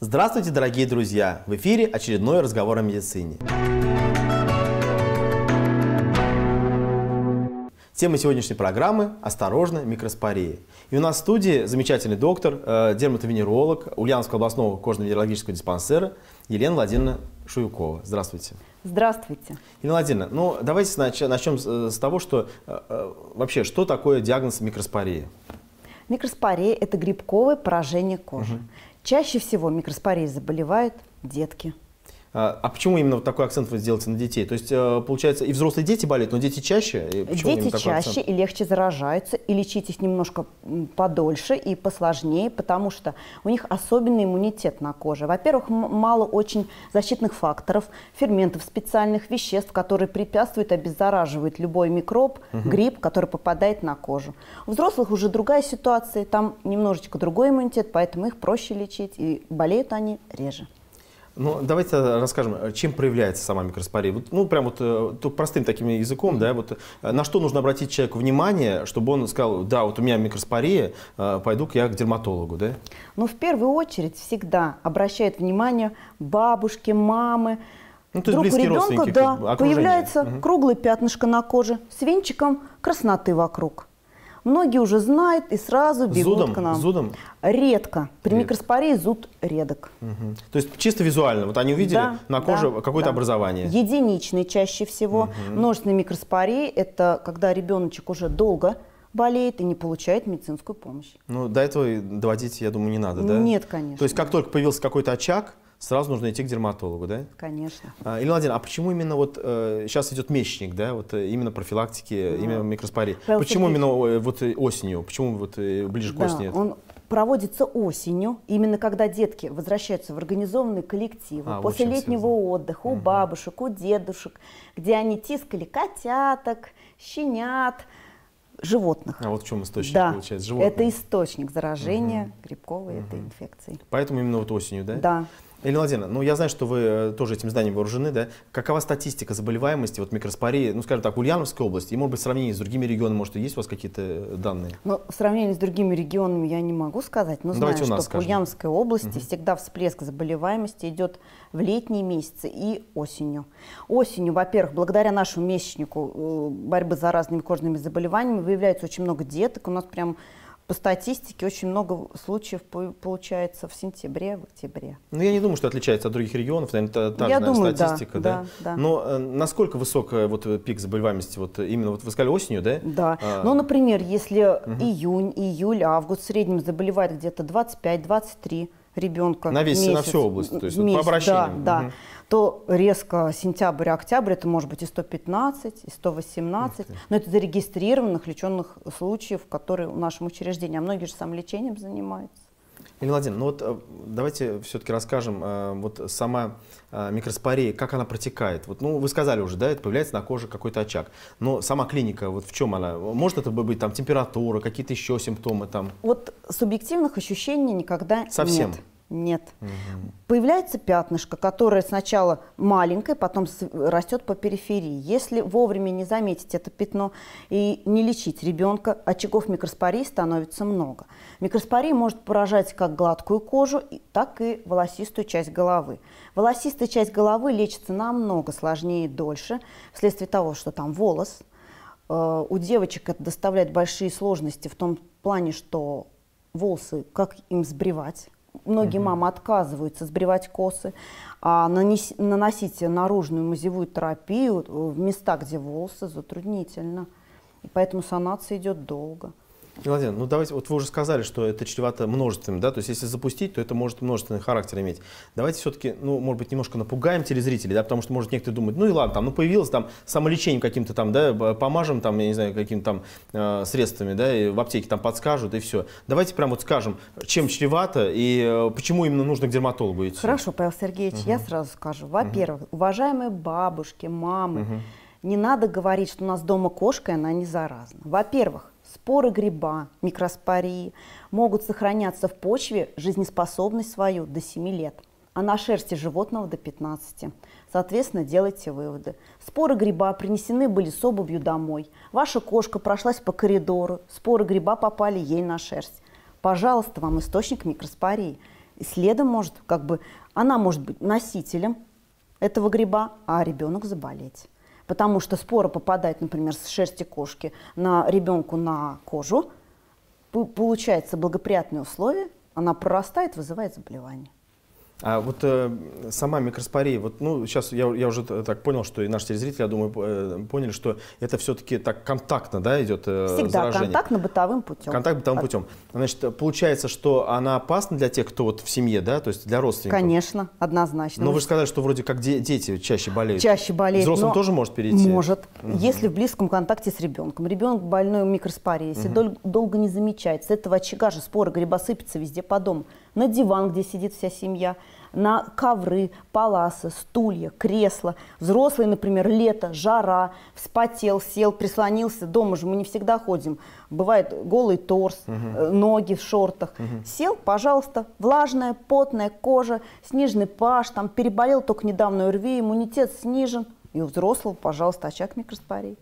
Здравствуйте, дорогие друзья! В эфире очередной разговор о медицине. Тема сегодняшней программы – «Осторожно, микроспория». И у нас в студии замечательный доктор, э, дерматовенеролог Ульяновского областного кожно-венерологического диспансера Елена Владимировна Шуюкова. Здравствуйте. Здравствуйте. Инна Владимировна, ну давайте начнем э, с того, что э, э, вообще, что такое диагноз микроспории? Микроспория – это грибковое поражение кожи. Угу. Чаще всего микроспорией заболевают детки. А, а почему именно вот такой акцент вы сделаете на детей? То есть, э, получается, и взрослые дети болеют, но дети чаще? И дети чаще акцент? и легче заражаются, и лечить их немножко подольше и посложнее, потому что у них особенный иммунитет на коже. Во-первых, мало очень защитных факторов, ферментов, специальных веществ, которые препятствуют, обеззараживают любой микроб, угу. гриб, который попадает на кожу. У взрослых уже другая ситуация, там немножечко другой иммунитет, поэтому их проще лечить, и болеют они реже. Ну, давайте расскажем, э, чем проявляется сама микроспория. Вот, ну, прям вот э, простым таким языком, да, вот э, на что нужно обратить человеку внимание, чтобы он сказал, да, вот у меня микроспория, пойду-ка я к дерматологу, да? Ну, в первую очередь всегда обращают внимание бабушки, мамы, ну, то есть Друг ребенка, да, окружение. появляется угу. круглое пятнышко на коже с венчиком красноты вокруг многие уже знают и сразу бегут зудом, к нам. Зудом? Редко. При Ред. микроспории зуд редок. Угу. То есть чисто визуально. Вот они увидели да, на коже да, какое-то да. образование. Единичный чаще всего. Угу. Множественные микроспории – это когда ребеночек уже долго болеет и не получает медицинскую помощь. Ну, до этого доводить, я думаю, не надо, да? Нет, конечно. То есть как только появился какой-то очаг, сразу нужно идти к дерматологу, да? Конечно. А, Елена Владимировна, а почему именно вот сейчас э, идет мечник, да, вот э, именно профилактики, да. именно микроспории? Правил почему именно э, вот осенью, почему вот э, ближе да, к осени? Он проводится осенью, именно когда детки возвращаются в организованные коллективы, а, после летнего связано. отдыха у угу. бабушек, у дедушек, где они тискали котяток, щенят, животных. А вот в чем источник да. получается? Животные. Это источник заражения угу. грибковой угу. этой инфекцией. Поэтому именно вот осенью, да? Да. Елена Владимировна, ну я знаю, что вы э, тоже этим зданием вооружены, да? Какова статистика заболеваемости вот микроспории, ну скажем так, Ульяновской области и, может быть, в сравнении с другими регионами, может, есть у вас какие-то э, данные? Ну, в сравнении с другими регионами я не могу сказать, но Давайте знаю, что скажем. в Ульяновской области угу. всегда всплеск заболеваемости идет в летние месяцы и осенью. Осенью, во-первых, благодаря нашему месячнику э, борьбы с заразными кожными заболеваниями выявляется очень много деток, у нас прям по статистике очень много случаев получается в сентябре, в октябре. Ну, я не думаю, что отличается от других регионов, наверное, это та же статистика. Да, да? Да, да. Но э, насколько высок вот, э, пик заболеваемости, вот э, именно вот вы сказали осенью, да? Да. А... Ну, например, если угу. июнь, июль, август в среднем заболевает где-то 25-23 ребенка. На весь, месяц, на всю область, то есть месяц, по обращению. Да, угу. То резко сентябрь-октябрь это может быть и 115, и 118. Но это зарегистрированных леченных случаев, которые в нашем учреждении. А многие же сам лечением занимаются. Елена ну вот э, давайте все-таки расскажем, э, вот сама э, микроспория, как она протекает. Вот, ну, вы сказали уже, да, это появляется на коже какой-то очаг. Но сама клиника, вот в чем она? Может это быть там температура, какие-то еще симптомы там? Вот субъективных ощущений никогда Совсем. нет. Совсем? Нет. Угу. Появляется пятнышко, которое сначала маленькое, потом растет по периферии. Если вовремя не заметить это пятно и не лечить ребенка, очагов микроспории становится много. Микроспория может поражать как гладкую кожу, так и волосистую часть головы. Волосистая часть головы лечится намного сложнее и дольше, вследствие того, что там волос. Э, у девочек это доставляет большие сложности в том плане, что волосы, как им сбривать, Многие угу. мамы отказываются сбривать косы, а нанес, наносить наружную мазевую терапию э, в места, где волосы, затруднительно. И поэтому санация идет долго. Владимир, ну давайте, вот вы уже сказали, что это чревато множественным, да, то есть если запустить, то это может множественный характер иметь. Давайте все-таки, ну, может быть, немножко напугаем телезрителей, да, потому что, может, некоторые думают, ну и ладно, там, ну появилось там самолечением каким-то там, да, помажем там, я не знаю, каким-то там э, средствами, да, и в аптеке там подскажут, и все. Давайте прям вот скажем, чем чревато и э, почему именно нужно к дерматологу идти. Хорошо, Павел Сергеевич, угу. я сразу скажу. Во-первых, угу. уважаемые бабушки, мамы, угу. не надо говорить, что у нас дома кошка, и она не заразна. Во-первых, споры гриба, микроспории, могут сохраняться в почве жизнеспособность свою до 7 лет, а на шерсти животного до 15. Соответственно, делайте выводы. Споры гриба принесены были с обувью домой. Ваша кошка прошлась по коридору, споры гриба попали ей на шерсть. Пожалуйста, вам источник микроспории. И следом может, как бы, она может быть носителем этого гриба, а ребенок заболеть потому что спора попадает, например, с шерсти кошки на ребенку на кожу, получается благоприятные условия, она прорастает, вызывает заболевание. А вот э, сама микроспория, вот, ну, сейчас я, я уже так понял, что и наши телезрители, я думаю, э, поняли, что это все-таки так контактно, да, идет э, Всегда заражение. контактно бытовым путем. Контакт бытовым От... путем. Значит, получается, что она опасна для тех, кто вот в семье, да, то есть для родственников? Конечно, однозначно. Но вы же сказали, что вроде как де дети чаще болеют. Чаще болеют. Взрослым тоже может перейти? Может, угу. если в близком контакте с ребенком. Ребенок больной микроспорией, если угу. дол долго не замечается, этого очага же спора грибосыпется везде по дому на диван, где сидит вся семья, на ковры, паласы, стулья, кресла. Взрослый, например, лето, жара, вспотел, сел, прислонился. Дома же мы не всегда ходим. Бывает голый торс, угу. ноги в шортах. Угу. Сел, пожалуйста, влажная, потная кожа, сниженный паш, там переболел только недавно РВ, иммунитет снижен. И у взрослого, пожалуйста, очаг микроспорий.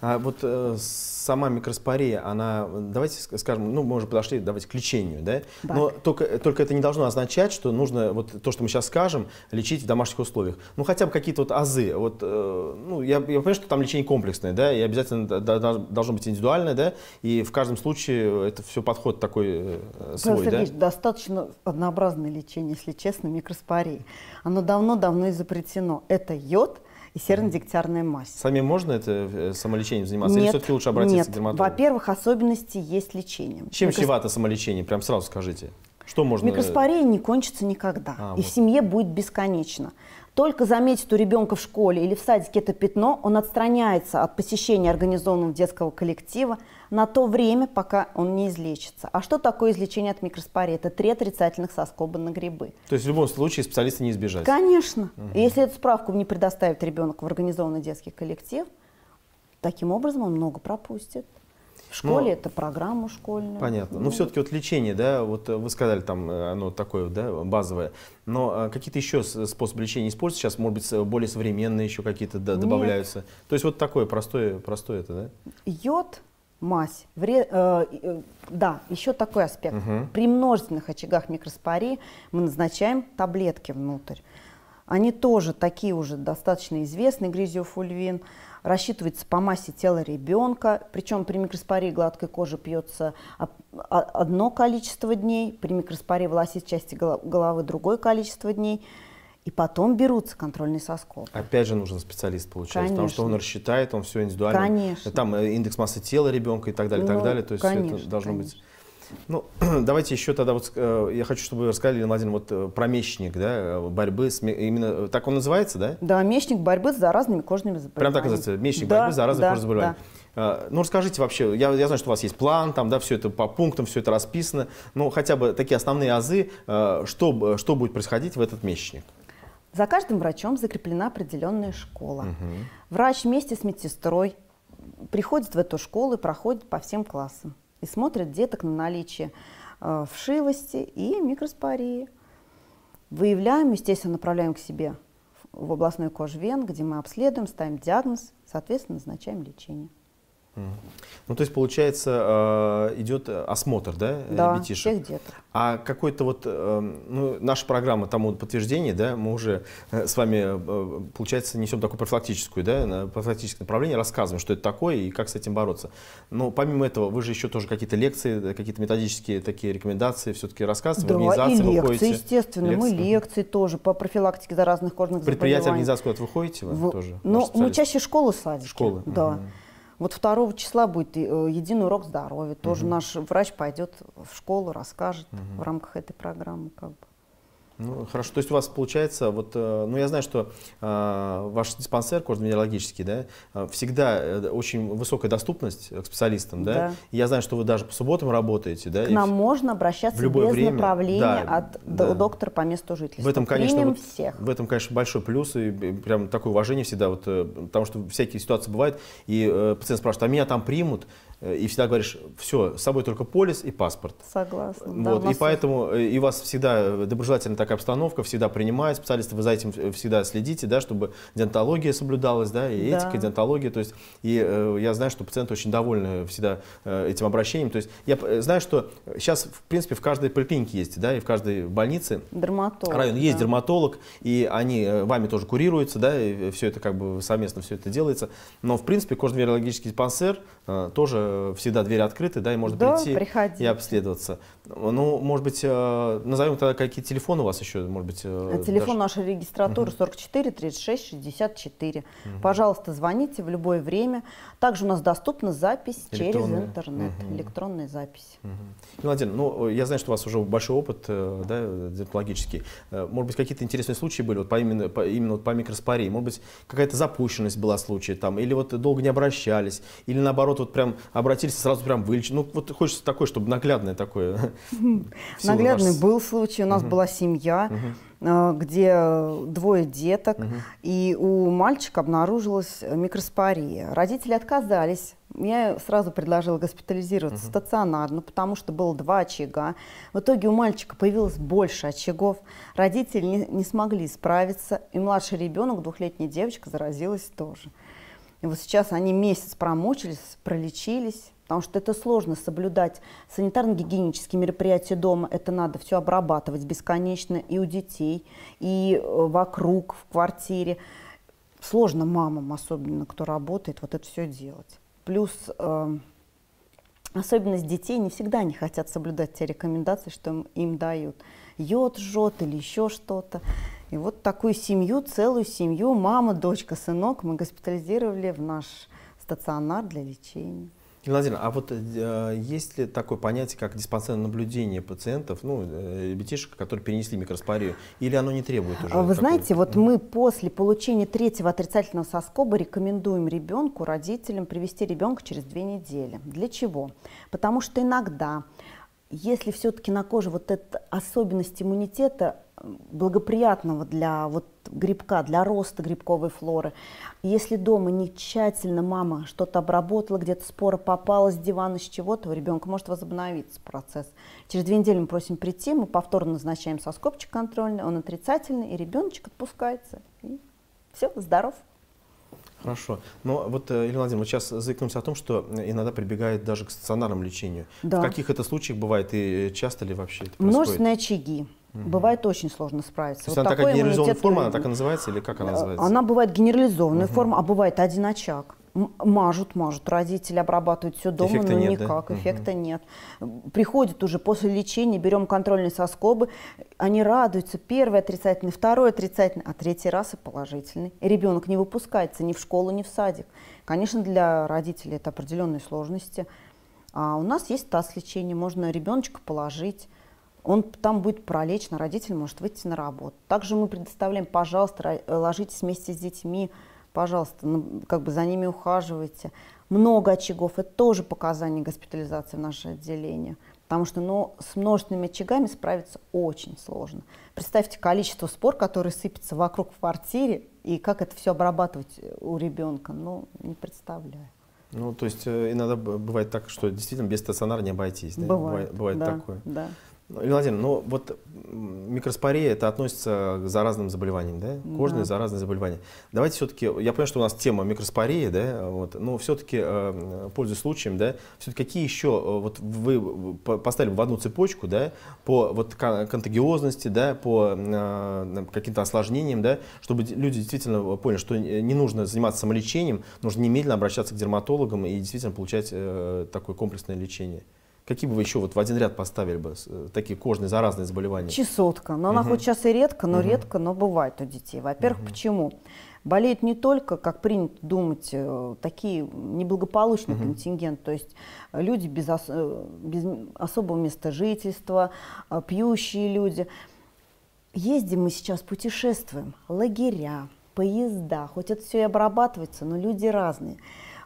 А вот э, сама микроспория, она, давайте скажем, ну, мы уже подошли, давайте к лечению, да? Так. Но только, только это не должно означать, что нужно вот то, что мы сейчас скажем, лечить в домашних условиях. Ну, хотя бы какие-то вот азы. Вот, э, ну, я, я понимаю, что там лечение комплексное, да, и обязательно должно быть индивидуальное, да, и в каждом случае это все подход такой э, свой, Просто, да? достаточно однообразное лечение, если честно, микроспории. Оно давно-давно изобретено. Это йод – и серно-дегтярная мазь. Сами можно это э, самолечением заниматься? Нет, Или все-таки лучше обратиться нет. к дерматологу? Во-первых, особенности есть лечение. Чем Микрос... чревато самолечение? Прям сразу скажите. Что можно... Микроспория не кончится никогда. А, и вот. в семье будет бесконечно. Только заметит у ребенка в школе или в садике это пятно, он отстраняется от посещения организованного детского коллектива, на то время, пока он не излечится. А что такое излечение от микроспории? Это три отрицательных соскоба на грибы. То есть в любом случае специалиста не избежать? Конечно. Угу. Если эту справку не предоставит ребенок в организованный детский коллектив, таким образом он много пропустит. В ну, школе ну, это программа школьная. Понятно. Ну, Но ну, все-таки вот лечение, да, вот э, вы сказали, там э, оно такое, да, базовое. Но а, какие-то еще способы лечения используются сейчас, может быть, более современные еще какие-то да, добавляются. Нет. То есть вот такое простое, простое это, да? Йод, мазь. Вре, э, э, да, еще такой аспект. Угу. При множественных очагах микроспории мы назначаем таблетки внутрь. Они тоже такие уже достаточно известные, гризиофульвин. Рассчитывается по массе тела ребенка. Причем при микроспории гладкой кожи пьется а, одно количество дней, при микроспории волосистой части головы другое количество дней и потом берутся контрольные со Опять же нужен специалист, получается, конечно. потому что он рассчитает, он все индивидуально. Конечно. Там э, индекс массы тела ребенка и так далее, ну, так далее. То есть конечно, это должно конечно. быть... Ну, давайте еще тогда вот, э, я хочу, чтобы вы рассказали, Елена вот э, про мечник, да, борьбы с, именно, так он называется, да? Да, мечник борьбы с заразными кожными заболеваниями. Прям так называется, мечник да, борьбы с заразными да, кожными заболеваниями. Да. Ну, расскажите вообще, я, я знаю, что у вас есть план, там, да, все это по пунктам, все это расписано, но хотя бы такие основные азы, что, что будет происходить в этот месячник? За каждым врачом закреплена определенная школа. Угу. Врач вместе с медсестрой приходит в эту школу и проходит по всем классам. И смотрит деток на наличие э, вшивости и микроспории. Выявляем, естественно, направляем к себе в областной кожвен, где мы обследуем, ставим диагноз, соответственно, назначаем лечение. Ну, то есть, получается, э, идет э, осмотр, да, э, да ребятишек? всех деток. А какой-то вот, ну, наша программа тому подтверждение, да, мы уже с вами, получается, несем такую профилактическую, да, профилактическое направление, рассказываем, что это такое и как с этим бороться. Но помимо этого, вы же еще тоже какие-то лекции, какие-то методические такие рекомендации все-таки рассказываете, да, организации и лекции, выходите. естественно, лекции. мы лекции тоже по профилактике заразных кожных заболеваний. Предприятия, организации куда-то выходите вы в... тоже? Ну, мы чаще школы садики. Школы. Да. Угу. Вот 2 числа будет э, единый урок здоровья. Тоже угу. наш врач пойдет в школу, расскажет угу. в рамках этой программы. Как бы. Ну, хорошо. То есть у вас получается, вот, э, ну, я знаю, что э, ваш диспансер кожно-венерологический, да, э, всегда э, очень высокая доступность к специалистам, да? да. И я знаю, что вы даже по субботам работаете, да? К нам и можно обращаться в любое без время. направления да, от да. доктора по месту жительства. В этом, конечно, вот, всех. в этом, конечно, большой плюс и прям такое уважение всегда, вот, потому что всякие ситуации бывают, и э, пациент спрашивает, а меня там примут? Э, и всегда говоришь, все, с собой только полис и паспорт. Согласна. Вот, да, и поэтому э, и у вас всегда э, доброжелательная такая обстановка, всегда принимают специалисты, вы за этим всегда следите, да, чтобы диантология соблюдалась, да, и да. этика, диантология, то есть, и э, я знаю, что пациенты очень довольны всегда э, этим обращением, то есть, я знаю, что сейчас, в принципе, в каждой поликлинике есть, да, и в каждой больнице дерматолог, район есть дерматолог, и они вами тоже курируются, да, и все это как бы совместно все это делается, но, в принципе, кожно-вирологический диспансер э, тоже Э, всегда двери открыты, да, и можно да, прийти приходи. и обследоваться. Ну, может быть, э, назовем тогда, какие телефоны у вас еще, может быть? Э, телефон даже... нашей регистратуры угу. 44 36 64. Угу. Пожалуйста, звоните в любое время. Также у нас доступна запись через интернет, угу. электронная запись. Угу. Владимир, ну, я знаю, что у вас уже большой опыт, да, дерматологический. Может быть, какие-то интересные случаи были, вот по, именно, по, именно вот по микроспории? Может быть, какая-то запущенность была случая там, или вот долго не обращались, или наоборот, вот прям обратились сразу прям вылечить, Ну, вот хочется такое, чтобы наглядное такое. Наглядный был случай. У нас была семья, э, где э, двое деток, и у мальчика обнаружилась микроспория. Родители отказались я сразу предложила госпитализироваться угу. стационарно, потому что было два очага. В итоге у мальчика появилось больше очагов. Родители не, не смогли справиться, и младший ребенок, двухлетняя девочка, заразилась тоже. И вот сейчас они месяц промучились, пролечились, потому что это сложно соблюдать санитарно-гигиенические мероприятия дома. Это надо все обрабатывать бесконечно и у детей, и э, вокруг, в квартире. Сложно мамам, особенно кто работает, вот это все делать. Плюс э, особенность детей не всегда не хотят соблюдать те рекомендации, что им, им дают йод жжет или еще что-то. И вот такую семью, целую семью, мама, дочка, сынок, мы госпитализировали в наш стационар для лечения. Владимир, а вот э, есть ли такое понятие, как диспансерное наблюдение пациентов, ну, э, ребятишек, которые перенесли микроспорию, или оно не требует уже? А вы такой... знаете, вот мы после получения третьего отрицательного соскоба рекомендуем ребенку, родителям привести ребенка через две недели. Для чего? Потому что иногда если все-таки на коже вот эта особенность иммунитета благоприятного для вот грибка, для роста грибковой флоры. Если дома не тщательно мама что-то обработала, где-то спора попала с дивана, с чего-то, у ребенка может возобновиться процесс. Через две недели мы просим прийти, мы повторно назначаем соскобчик контрольный, он отрицательный, и ребеночек отпускается. И все, здоров. Хорошо. Но вот, э, Елена Владимировна, сейчас заикнулся о том, что э, иногда прибегает даже к стационарному лечению. Да. В каких это случаях бывает и э, часто ли вообще это происходит? Множественные очаги. Угу. Бывает очень сложно справиться. То есть вот она такая генерализованная форма, она так и называется или как она называется? Она бывает генерализованная угу. форма, а бывает один очаг мажут, мажут, родители обрабатывают все дома, эффекта но нет, никак, да? эффекта угу. нет. Приходит уже после лечения, берем контрольные соскобы, они радуются, первый отрицательный, второй отрицательный, а третий раз и положительный. И ребенок не выпускается ни в школу, ни в садик. Конечно, для родителей это определенные сложности. А у нас есть таз лечения, можно ребеночка положить, он там будет пролечен, родитель может выйти на работу. Также мы предоставляем, пожалуйста, э, ложитесь вместе с детьми, пожалуйста, ну, как бы за ними ухаживайте. Много очагов, это тоже показание госпитализации в наше отделение. Потому что ну, с множественными очагами справиться очень сложно. Представьте количество спор, которые сыпятся вокруг в квартире, и как это все обрабатывать э, у ребенка, ну, не представляю. Ну, то есть э, иногда бывает так, что действительно без стационара не обойтись. Да? Бывает, бывает, бывает да, такое. Да. Елена ну, Владимировна, ну вот микроспория, это относится к заразным заболеваниям, да? Кожные да. заразные заболевания. Давайте все-таки, я понимаю, что у нас тема микроспории, да, вот, но все-таки, э, пользуясь случаем, да, все-таки какие еще, э, вот вы поставили в одну цепочку, да, по вот контагиозности, да, по э, каким-то осложнениям, да, чтобы люди действительно поняли, что не нужно заниматься самолечением, нужно немедленно обращаться к дерматологам и действительно получать такое комплексное лечение. Какие бы вы еще вот в один ряд поставили бы э, такие кожные заразные заболевания? Чесотка. Но угу. она хоть сейчас и редко, но угу. редко, но бывает у детей. Во-первых, угу. почему? болеют не только, как принято думать, э, такие неблагополучный угу. контингент, то есть люди без, ос э, без особого места жительства, пьющие люди. Ездим мы сейчас, путешествуем, лагеря, поезда, хоть это все и обрабатывается, но люди разные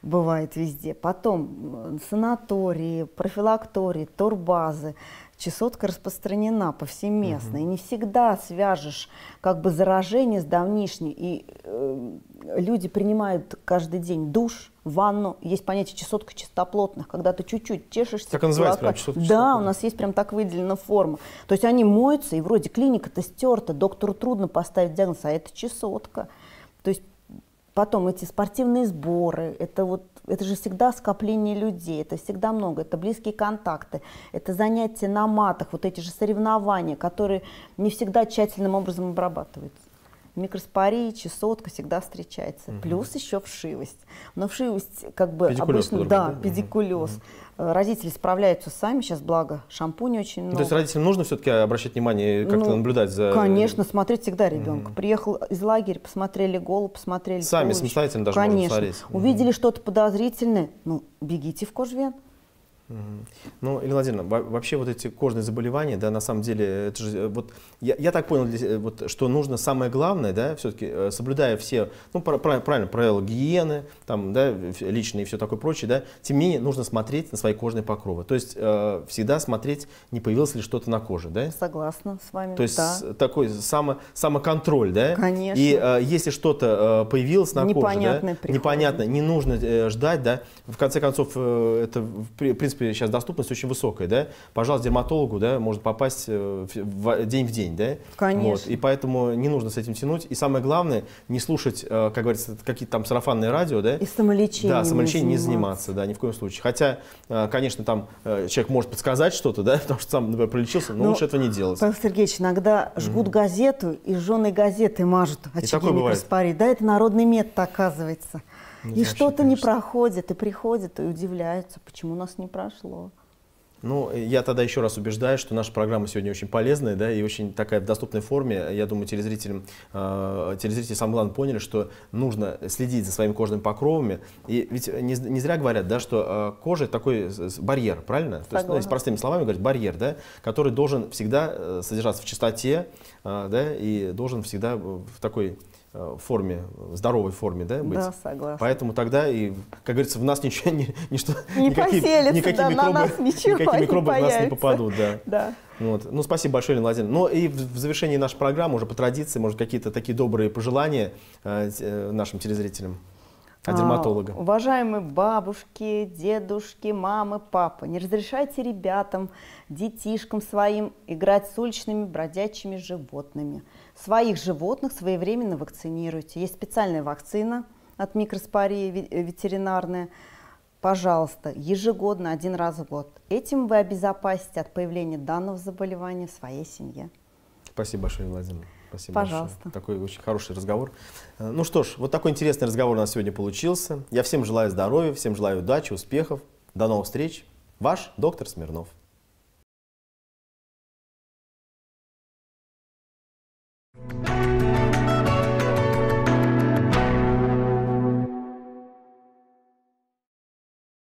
бывает везде. Потом санатории, профилактории, турбазы. Чесотка распространена повсеместно. Угу. И не всегда свяжешь как бы заражение с давнишней. И э, люди принимают каждый день душ, ванну. Есть понятие чесотка чистоплотных, когда ты чуть-чуть чешешься. Так называется прям чесотка Да, у нас есть прям так выделена форма. То есть они моются, и вроде клиника-то стерта, доктору трудно поставить диагноз, а это чесотка. Потом эти спортивные сборы, это вот это же всегда скопление людей, это всегда много, это близкие контакты, это занятия на матах, вот эти же соревнования, которые не всегда тщательным образом обрабатываются микроспории, чесотка всегда встречается. Угу. Плюс еще вшивость. Но вшивость как бы педикулез обычно, да, да, педикулез. Угу. Э, родители справляются сами, сейчас благо шампунь очень много. Ну, то есть родителям нужно все-таки обращать внимание, как-то ну, наблюдать за... Э, конечно, смотреть всегда ребенка. Угу. Приехал из лагеря, посмотрели голову, посмотрели Сами, полочку. самостоятельно даже Конечно. Увидели угу. что-то подозрительное, ну, бегите в кожвен. Ну, Елена Владимировна, вообще вот эти кожные заболевания, да, на самом деле, это же, э, вот, я, я так понял, для, э, вот, что нужно самое главное, да, все-таки, э, соблюдая все, ну, правильно, правила гигиены, там, да, личные и все такое прочее, да, тем не менее, нужно смотреть на свои кожные покровы, то есть э, всегда смотреть, не появилось ли что-то на коже, да? Согласна с вами, То есть да. такой само, самоконтроль, да? Конечно. И э, если что-то э, появилось на непонятно коже, да, непонятно, не нужно э, ждать, да, в конце концов, э, это, в принципе, принципе, сейчас доступность очень высокая, да? Пожалуйста, дерматологу, да, может попасть в, э, в, день в день, да? Конечно. Вот, и поэтому не нужно с этим тянуть. И самое главное, не слушать, э, как говорится, какие-то там сарафанные радио, да? И самолечением Да, самолечением не заниматься. не заниматься, да, ни в коем случае. Хотя, э, конечно, там человек может подсказать что-то, да, потому что сам, например, пролечился, но, но ну, лучше этого не делать. Павел Сергеевич, иногда жгут угу. газету и жженой газеты мажут очаги микроспорей. Да, это народный метод, оказывается. Не и что-то не проходит, и приходит, и удивляются, почему у нас не прошло. Ну, я тогда еще раз убеждаю, что наша программа сегодня очень полезная, да, и очень такая в доступной форме. Я думаю, телезрителям, э, телезрители самое главное поняли, что нужно следить за своими кожными покровами. И ведь не, не зря говорят, да, что э, кожа – это такой барьер, правильно? Согласна. То есть, ну, если простыми словами говорить, барьер, да, который должен всегда э, содержаться в чистоте, э, да, и должен всегда э, в такой Э, форме, здоровой форме, да, быть. Да, согласна. Поэтому тогда и, как говорится, в нас ничего не, ничто, не никакие, никакие да, микробы, на нас ничего никакие микробы не в нас не попадут, да. да. Вот. Ну, спасибо большое, Елена Владимировна. Ну и в завершении нашей программы уже по традиции, может, какие-то такие добрые пожелания э, э нашим телезрителям от а, дерматолога. А, уважаемые бабушки, дедушки, мамы, папы, не разрешайте ребятам, детишкам своим играть с уличными бродячими животными – своих животных своевременно вакцинируйте. Есть специальная вакцина от микроспории э, ветеринарная. Пожалуйста, ежегодно, один раз в год. Этим вы обезопасите от появления данного заболевания в своей семье. Спасибо большое, Владимир. Спасибо Пожалуйста. Большое. Такой очень хороший разговор. Э, ну что ж, вот такой интересный разговор у нас сегодня получился. Я всем желаю здоровья, всем желаю удачи, успехов. До новых встреч. Ваш доктор Смирнов.